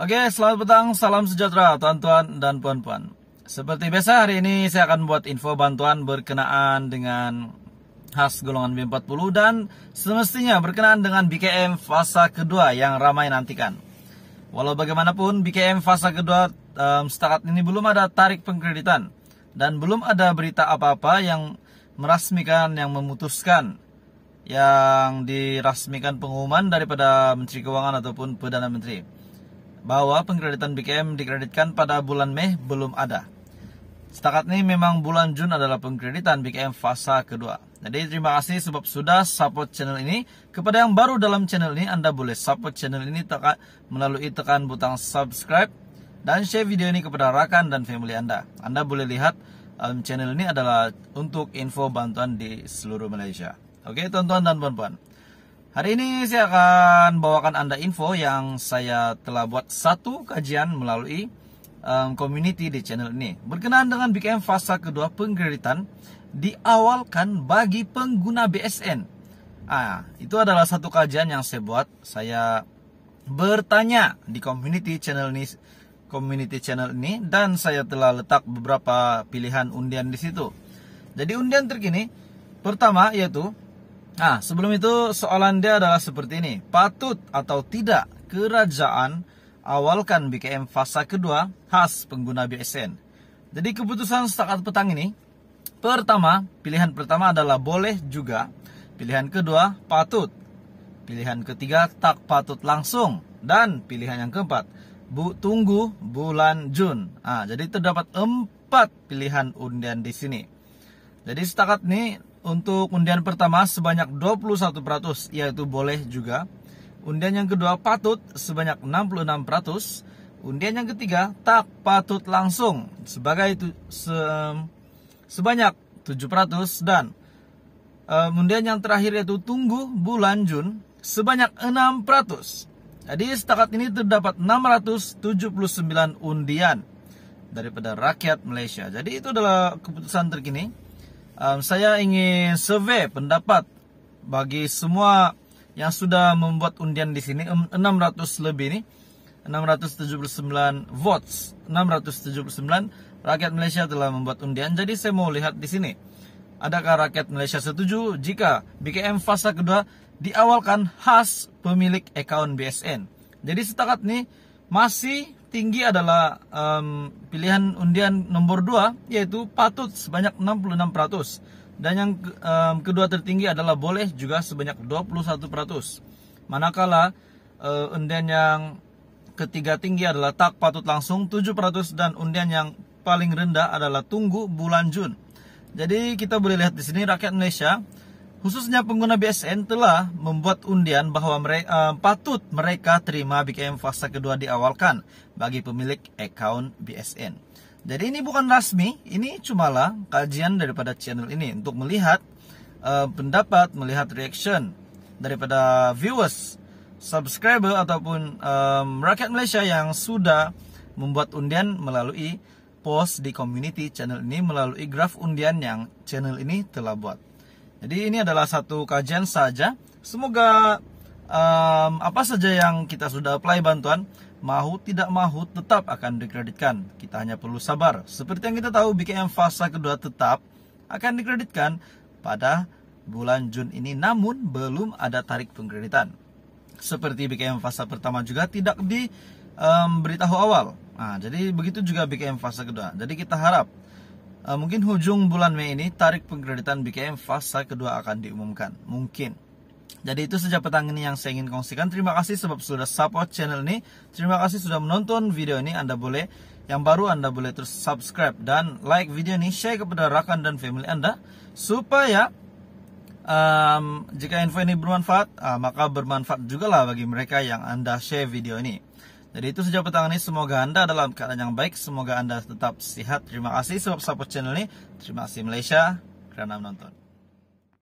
Oke, selamat petang, salam sejahtera tuan-tuan dan puan-puan. Seperti biasa hari ini saya akan buat info bantuan berkenaan dengan khas golongan B40 dan semestinya berkenaan dengan BKM fase kedua yang ramai nantikan. Walau bagaimanapun BKM fase kedua um, setakat ini belum ada tarik pengkreditan dan belum ada berita apa-apa yang merasmikan yang memutuskan yang dirasmikan pengumuman daripada Menteri Keuangan ataupun Perdana Menteri bahwa pengkreditan BKM dikreditkan pada bulan Mei belum ada. Setakat ini memang bulan Jun adalah pengkreditan BKM fase kedua. Jadi terima kasih sebab sudah support channel ini. Kepada yang baru dalam channel ini, Anda boleh support channel ini teka, melalui tekan butang subscribe dan share video ini kepada rakan dan family Anda. Anda boleh lihat um, channel ini adalah untuk info bantuan di seluruh Malaysia. Oke, tuan-tuan dan puan-puan. Hari ini saya akan bawakan Anda info yang saya telah buat satu kajian melalui um, community di channel ini. Berkenaan dengan BKM fase kedua penggeritan diawalkan bagi pengguna BSN. Ah, itu adalah satu kajian yang saya buat. Saya bertanya di community channel ini community channel ini dan saya telah letak beberapa pilihan undian di situ. Jadi undian terkini pertama yaitu Nah, sebelum itu soalan dia adalah seperti ini. Patut atau tidak kerajaan awalkan BKM fasa kedua khas pengguna BSN? Jadi keputusan setakat petang ini, pertama, pilihan pertama adalah boleh juga. Pilihan kedua, patut. Pilihan ketiga, tak patut langsung. Dan pilihan yang keempat, bu, tunggu bulan Jun. Nah, jadi terdapat empat pilihan undian di sini. Jadi setakat ini untuk undian pertama sebanyak 21 peratus, yaitu boleh juga. Undian yang kedua patut sebanyak 66 peratus. Undian yang ketiga tak patut langsung sebagai itu se, sebanyak 700 dan uh, undian yang terakhir yaitu tunggu bulan Jun sebanyak peratus Jadi setakat ini terdapat 679 undian daripada rakyat Malaysia. Jadi itu adalah keputusan terkini um, saya ingin survei pendapat bagi semua yang sudah membuat undian di sini 600 lebih nih 679 votes 679 rakyat Malaysia telah membuat undian jadi saya mau lihat di sini adakah rakyat Malaysia setuju jika BKM fase kedua diawalkan khas pemilik akun BSN jadi setakat ini. Masih tinggi adalah um, pilihan undian nomor 2 yaitu patut sebanyak 66% dan yang um, kedua tertinggi adalah boleh juga sebanyak 21%. Manakala uh, undian yang ketiga tinggi adalah tak patut langsung 7% dan undian yang paling rendah adalah tunggu bulan Jun. Jadi kita boleh lihat di sini rakyat Malaysia khususnya pengguna BSN telah membuat undian bahwa mereka, uh, eh, patut mereka terima BKM fase kedua diawalkan bagi pemilik account BSN. Jadi ini bukan resmi, ini cumalah kajian daripada channel ini untuk melihat uh, pendapat, melihat reaction daripada viewers, subscriber ataupun um, rakyat Malaysia yang sudah membuat undian melalui post di community channel ini melalui graf undian yang channel ini telah buat. Jadi ini adalah satu kajian saja. Semoga um, apa saja yang kita sudah apply bantuan, mau tidak mau tetap akan dikreditkan. Kita hanya perlu sabar. Seperti yang kita tahu BKM fase kedua tetap akan dikreditkan pada bulan Jun ini namun belum ada tarik pengkreditan. Seperti BKM fase pertama juga tidak diberitahu um, awal. Nah, jadi begitu juga BKM fase kedua. Jadi kita harap Eh, mungkin hujung bulan Mei ini tarik pengkreditan BKM fase kedua akan diumumkan. Mungkin. Jadi itu saja petang ini yang saya ingin kongsikan. Terima kasih sebab sudah support channel ini. Terima kasih sudah menonton video ini. Anda boleh yang baru Anda boleh terus subscribe dan like video ini, share kepada rakan dan family Anda supaya um, jika info ini bermanfaat, uh, maka bermanfaat juga lah bagi mereka yang Anda share video ini. Jadi itu sejauh petang ini semoga Anda dalam keadaan yang baik, semoga Anda tetap sehat. Terima kasih sebab support channel ini. Terima kasih Malaysia karena menonton.